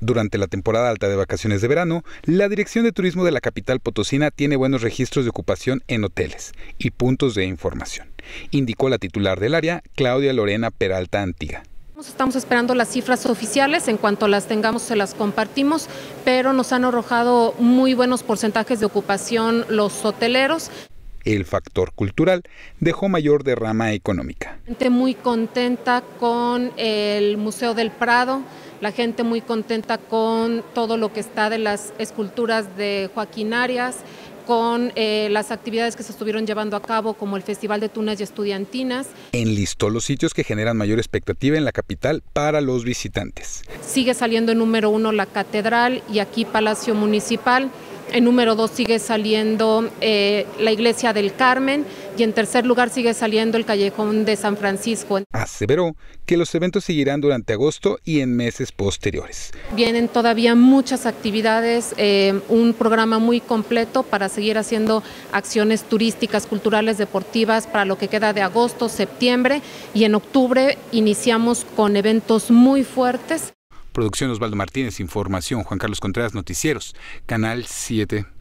Durante la temporada alta de vacaciones de verano, la Dirección de Turismo de la capital potosina tiene buenos registros de ocupación en hoteles y puntos de información, indicó la titular del área, Claudia Lorena Peralta Antiga. Estamos esperando las cifras oficiales, en cuanto las tengamos se las compartimos, pero nos han arrojado muy buenos porcentajes de ocupación los hoteleros el factor cultural dejó mayor derrama económica. Muy contenta con el Museo del Prado, la gente muy contenta con todo lo que está de las esculturas de Joaquín Arias, con eh, las actividades que se estuvieron llevando a cabo, como el Festival de Tunas y Estudiantinas. Enlistó los sitios que generan mayor expectativa en la capital para los visitantes. Sigue saliendo en número uno la Catedral y aquí Palacio Municipal en número dos sigue saliendo eh, la iglesia del Carmen y en tercer lugar sigue saliendo el callejón de San Francisco. Aseveró que los eventos seguirán durante agosto y en meses posteriores. Vienen todavía muchas actividades, eh, un programa muy completo para seguir haciendo acciones turísticas, culturales, deportivas para lo que queda de agosto, septiembre y en octubre iniciamos con eventos muy fuertes. Producción Osvaldo Martínez, Información Juan Carlos Contreras, Noticieros, Canal 7.